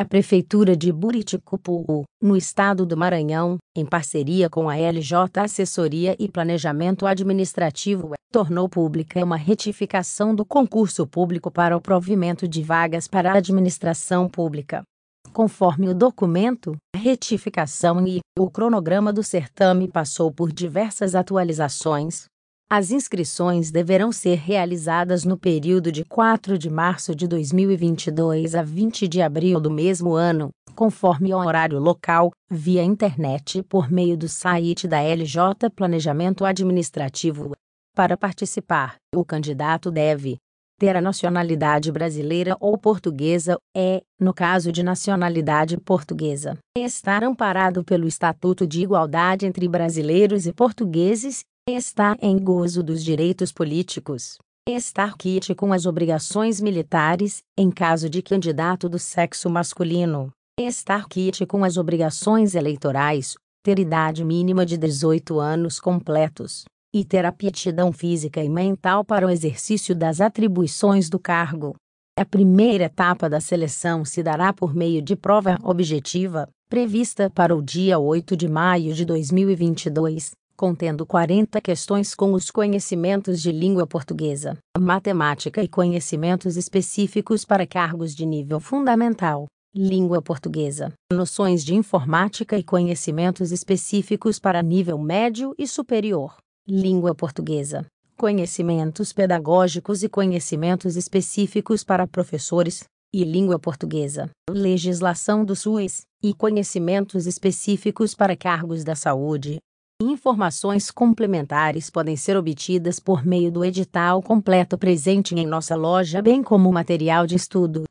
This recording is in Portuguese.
A Prefeitura de Buriticupu, no estado do Maranhão, em parceria com a LJ Assessoria e Planejamento Administrativo, tornou pública uma retificação do concurso público para o provimento de vagas para a administração pública. Conforme o documento, a retificação e o cronograma do certame passou por diversas atualizações, as inscrições deverão ser realizadas no período de 4 de março de 2022 a 20 de abril do mesmo ano, conforme o horário local, via internet por meio do site da LJ Planejamento Administrativo. Para participar, o candidato deve ter a nacionalidade brasileira ou portuguesa, é, no caso de nacionalidade portuguesa, estar amparado pelo Estatuto de Igualdade entre Brasileiros e Portugueses Estar em gozo dos direitos políticos. Estar quite com as obrigações militares, em caso de candidato do sexo masculino. Estar quite com as obrigações eleitorais, ter idade mínima de 18 anos completos. E ter aptidão física e mental para o exercício das atribuições do cargo. A primeira etapa da seleção se dará por meio de prova objetiva, prevista para o dia 8 de maio de 2022, contendo 40 questões com os conhecimentos de língua portuguesa, matemática e conhecimentos específicos para cargos de nível fundamental, língua portuguesa, noções de informática e conhecimentos específicos para nível médio e superior, língua portuguesa conhecimentos pedagógicos e conhecimentos específicos para professores, e língua portuguesa, legislação do SUS, e conhecimentos específicos para cargos da saúde, Informações complementares podem ser obtidas por meio do edital completo presente em nossa loja, bem como material de estudo.